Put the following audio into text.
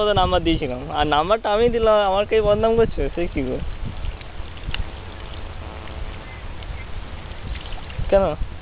মতো নাম্বার দিয়েছিলাম আর নাম্বারটা আমি দিলাম আমাকেই বদনাম করছে সে কি গো কেন